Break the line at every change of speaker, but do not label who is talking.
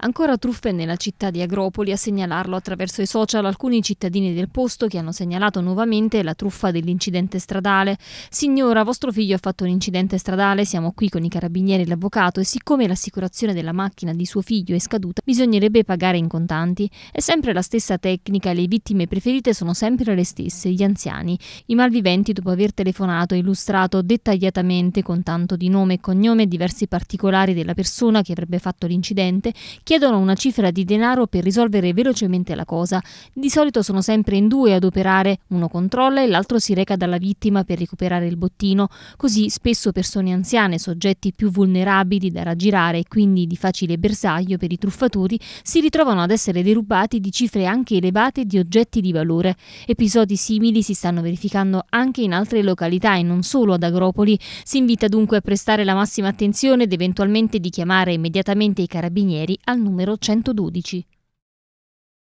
Ancora truffe nella città di Agropoli a segnalarlo attraverso i social alcuni cittadini del posto che hanno segnalato nuovamente la truffa dell'incidente stradale. Signora, vostro figlio ha fatto un incidente stradale, siamo qui con i carabinieri e l'avvocato e siccome l'assicurazione della macchina di suo figlio è scaduta, bisognerebbe pagare in contanti. È sempre la stessa tecnica e le vittime preferite sono sempre le stesse, gli anziani. I malviventi dopo aver telefonato e illustrato dettagliatamente con tanto di nome e cognome diversi particolari della persona che avrebbe fatto l'incidente, chiedono una cifra di denaro per risolvere velocemente la cosa. Di solito sono sempre in due ad operare, uno controlla e l'altro si reca dalla vittima per recuperare il bottino, così spesso persone anziane, soggetti più vulnerabili da raggirare e quindi di facile bersaglio per i truffatori, si ritrovano ad essere derubati di cifre anche elevate di oggetti di valore. Episodi simili si stanno verificando anche in altre località e non solo ad Agropoli. Si invita dunque a prestare la massima attenzione ed eventualmente di chiamare immediatamente i carabinieri al al numero 112.